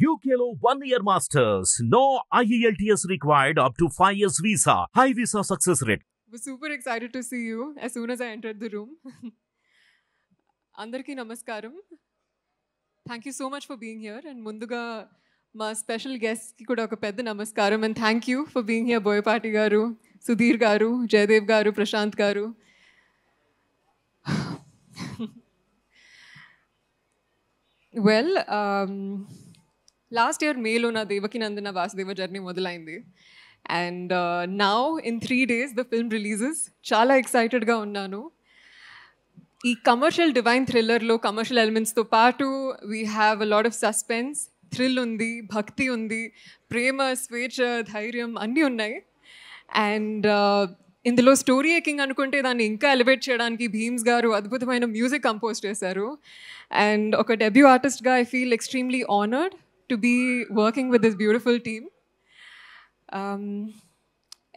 UKLO one year masters. No IELTS required up to 5 years visa. High visa success rate. We're super excited to see you as soon as I entered the room. Andarki namaskaram. Thank you so much for being here and munduga my special guest, కూడా namaskaram. And thank you for being here, being here Boyapati garu Sudheer గారు జయదేవ్ గారు Well. Um, last year మేలో నా Devaki Nandana Vasudeva journey మొదలైంది and now in three days the film releases చాలా ఎక్సైటెడ్గా ఉన్నాను ఈ కమర్షియల్ డివైన్ థ్రిల్లర్లో కమర్షియల్ ఎలిమెంట్స్తో పాటు we have a lot of suspense thrill ఉంది భక్తి ఉంది ప్రేమ స్వేచ్ఛ ధైర్యం అన్నీ ఉన్నాయి అండ్ uh, ఇందులో స్టోరీ ఏకింగ్ అనుకుంటే దాన్ని ఇంకా ఎలివేట్ చేయడానికి భీమ్స్ గారు అద్భుతమైన మ్యూజిక్ కంపోజ్ చేశారు అండ్ ఒక డెబ్యూ ఆర్టిస్ట్గా I feel extremely honoured to be working with this beautiful team.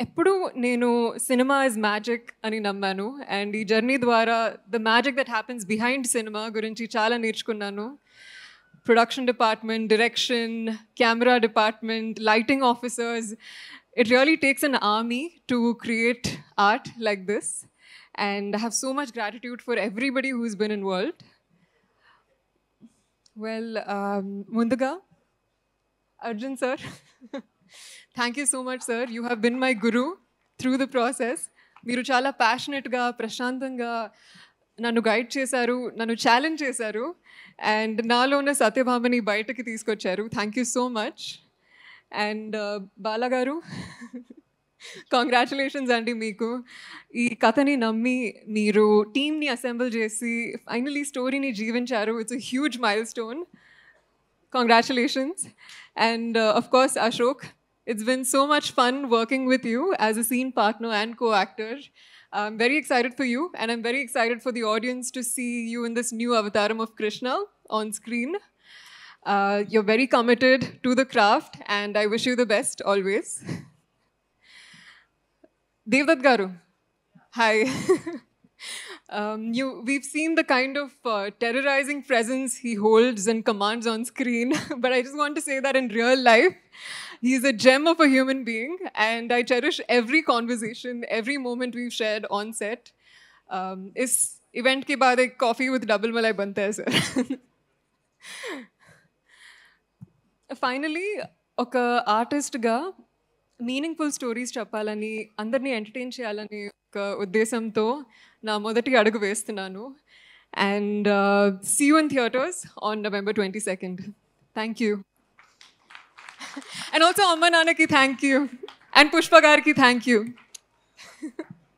Eppudu um, cinema is magic ani nammanu and ee journey dwara the magic that happens behind cinema gurinchi chala neerchukunnanu. Production department, direction, camera department, lighting officers. It really takes an army to create art like this. And I have so much gratitude for everybody who's been involved. Well, um, Mundaga, Arjun sir, thank you so much sir you have been my guru through the process మీరు చాలా ప్యాషనెట్గా ప్రశాంతంగా నన్ను guide చేశారు నన్ను challenge చేశారు and నాలో ఉన్న సత్యభామని బయటకి తీసుకొచ్చారు thank you so much and బాలగారు గారు కాంగ్రాచులేషన్స్ అండి మీకు ఈ కథని నమ్మి మీరు టీమ్ని అసెంబుల్ చేసి ఫైనలీ స్టోరీని జీవించారు it's a huge milestone Congratulations. And uh, of course, Ashok, it's been so much fun working with you as a scene partner and co actor. I'm very excited for you, and I'm very excited for the audience to see you in this new avataram of Krishna on screen. Uh, you're very committed to the craft, and I wish you the best always. Devdat Garu, hi. Um, you, we've seen the kind of uh, terrorizing presence he holds and commands on screen, but I just want to say that in real life, he's a gem of a human being, and I cherish every conversation, every moment we've shared on set. Um, is event ke baad ek coffee with double malai banta hai, sir. Finally, ఒక ఆర్టిస్ట్గా meaningful stories చెప్పాలని అందరినీ entertain చేయాలని ఒక ఉద్దేశంతో నా మొదటి అడుగు వేస్తున్నాను and see theatres on November twenty second thank you and also అమ్మ నాన్నకి థ్యాంక్ యూ అండ్ పుష్ప గారికి థ్యాంక్ యూ